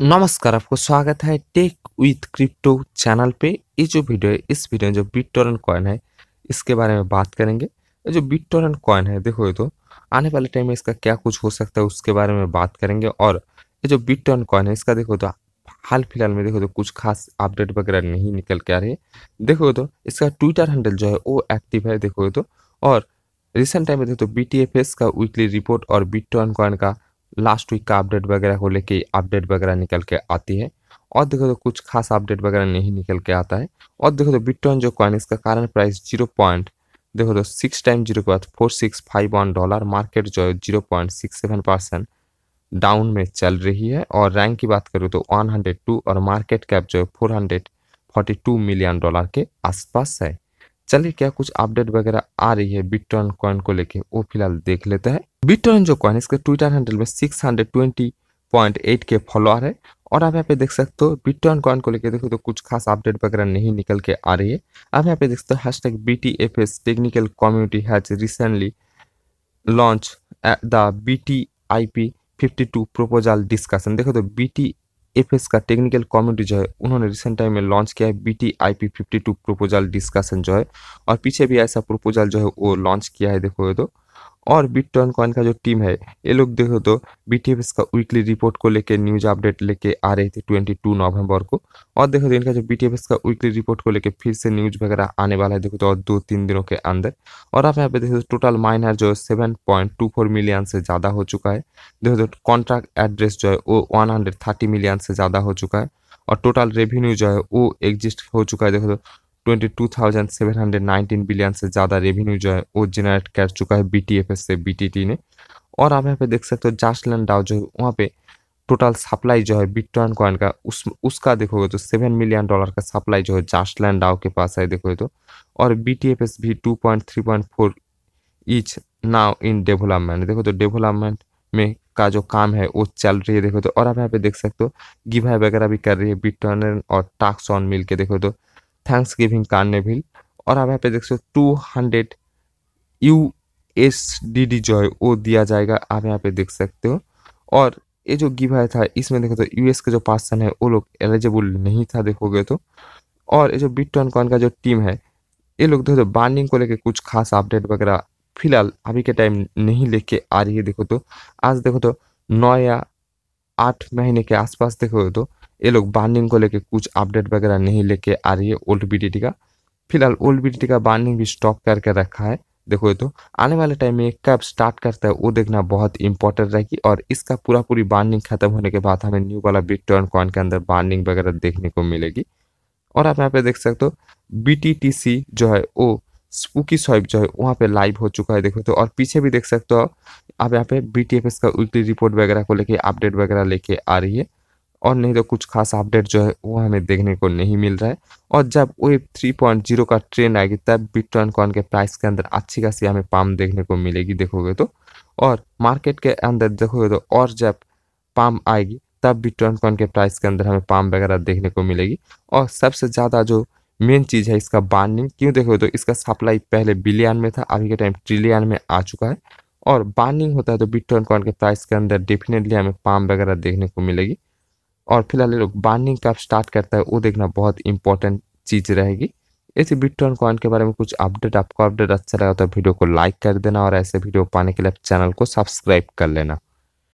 नमस्कार आपको स्वागत है टेक विथ क्रिप्टो चैनल पे ये जो वीडियो है इस वीडियो में जो बिटटोरन कॉइन है इसके बारे में बात करेंगे ये जो बिटटोरन कॉइन है देखो ये तो आने वाले टाइम में इसका क्या कुछ हो सकता है उसके बारे में बात करेंगे और ये जो बिटटोरन कॉइन है इसका देखो तो हाल फिलहाल में देखो तो कुछ खास अपडेट वगैरह नहीं निकल के आ रही है देखो तो इसका ट्विटर हैंडल जो है वो एक्टिव है देखो तो और रिसेंट टाइम में देखो तो बी का वीकली रिपोर्ट और बिटटोरन कॉइन का लास्ट वीक का अपडेट वगैरह को लेके अपडेट वगैरह निकल के आती है और देखो तो कुछ खास अपडेट वगैरह नहीं निकल के आता है और देखो तो बिटकॉइन जो कॉइन इसका कारण प्राइस जीरो पॉइंट देखो तो सिक्स टाइम जीरो के बाद four six five one dollar market जो है zero point six seven percent down में चल रही है और रैंक की बात करूँ तो वन हंड्रेड टू और मार्केट कैप जो है four hundred forty two million dollar के आसपास है चलिए क्या कुछ अपडेट वगैरह आ रही है बिटकॉइन कॉइन को लेके वो फिलहाल देख लेते हैं बिटकॉइन जो कॉइन इसके ट्विटर हैंडल में six hundred twenty point eight के फॉलोअर है और आप यहाँ पे देख सकते हो बिटकॉइन कॉइन को लेकर देखो तो कुछ खास अपडेट वगैरह नहीं निकल के आ रही है आप यहाँ पे देख सकते हो hashtag B T F S technical community has recently launch the B T I P fifty two proposal discussion देखो तो बी टी एफ एस का टेक्निकल कम्युनिटी जो है उन्होंने रिसेंट टाइम में लॉन्च किया है B T I P fifty two proposal discussion जो है और पीछे भी ऐसा प्रोपोजल जो है वो लॉन्च किया है देखो ये तो और बी टॉन कॉइन का जो टीम है ये लोग देखो तो बी का वीकली रिपोर्ट को लेकर न्यूज अपडेट लेके आ रहे थे 22 नवंबर को और देखो तो इनका जो बी का वीकली रिपोर्ट को लेकर फिर से न्यूज वगैरह आने वाला है देखो तो और दो तीन दिनों के अंदर और आप यहाँ पे देखो तो टोटल माइनर जो सेवन मिलियन से ज़्यादा हो चुका है देखो तो कॉन्ट्रैक्ट एड्रेस जो है वो वन मिलियन से ज़्यादा हो चुका है और टोटल रेवेन्यू जो है वो एग्जिस्ट हो चुका है देखो तो 22,719 बिलियन से ज़्यादा रेवेन्यू जो है वो जनरेट कर चुका है बीटीएफएस से बीटीटी ने और आप यहाँ पे देख सकते हो जासलन डाउ जो है वहाँ पे टोटल सप्लाई जो है बिटकॉइन कॉइन का उस उसका देखोगे तो सेवन मिलियन डॉलर का सप्लाई जो है जासलन डाउ के पास है देखोगे तो और बी टी एफ एस भी two point three point four each now in development देखो तो डेवलपमेंट में का जो काम है वो चल रही है देखो तो और आप यहाँ पे देख सकते हो गिभा वगैरह भी कर रही है बिटकॉइन और टाक्स ऑन मिल के देखो तो थैंक्स गिविंग कार्नेविल और आप यहाँ पे देख सकते हो two hundred U S D D जो है वो दिया जाएगा आप यहाँ पे देख सकते हो और ये जो गिव है था इसमें देखो तो यूएस का जो पार्सन है वो लोग एलिजिबल नहीं था देखोगे तो और ये जो बिट टॉन कॉन का जो टीम है ये लोग देखो तो बार्निंग को लेकर कुछ खास अपडेट वगैरह फिलहाल अभी के टाइम नहीं लेके आ रही है देखो तो आज देखो तो नोया आठ महीने के आसपास देखोगे तो ये लोग बार्निंग को लेके कुछ अपडेट वगैरह नहीं लेके आ रही है ओल्ड बी का फिलहाल ओल्ड बी का बार्निंग भी स्टॉक करके रखा है देखो ये तो आने वाले टाइम में कब स्टार्ट करता है वो देखना बहुत इंपॉर्टेंट रहेगी और इसका पूरा पूरी बार्निंग खत्म होने के बाद हमें न्यू वाला टर्न कॉइन के अंदर बार्निंग वगैरह देखने को मिलेगी और आप यहाँ पे देख सकते हो बी जो है वो स्पूकी स्वाइप जो है वहाँ पे लाइव हो चुका है देखो तो और पीछे भी देख सकते हो आप यहाँ पे बी का वीकली रिपोर्ट वगैरह को लेके अपडेट वगैरह लेके आ रही है और नहीं तो कुछ खास अपडेट जो है वो हमें देखने को नहीं मिल रहा है और जब वेब 3.0 का ट्रेंड आएगी तब बिटकॉइन कॉइन के प्राइस के अंदर अच्छी खासी हमें पाम देखने को मिलेगी देखोगे तो और मार्केट के अंदर देखोगे तो और जब पाम आएगी तब बिटकॉइन कॉइन के प्राइस के अंदर हमें पाम वगैरह देखने को मिलेगी और सबसे ज़्यादा जो मेन चीज़ है इसका बार्निंग क्यों देखो तो इसका सप्लाई पहले बिलियन में था अभी के टाइम ट्रिलियन में आ चुका है और बार्निंग होता है तो बिटकॉइन कॉइन के प्राइस के अंदर डेफिनेटली हमें पाम वगैरह देखने को मिलेगी और फिलहाल ये लोग बार्निंग कब स्टार्ट करता है वो देखना बहुत इंपॉर्टेंट चीज़ रहेगी ऐसे बिटकॉइन कॉइन के बारे में कुछ अपडेट आपको अपडेट अच्छा लगा तो वीडियो को लाइक कर देना और ऐसे वीडियो पाने के लिए चैनल को सब्सक्राइब कर लेना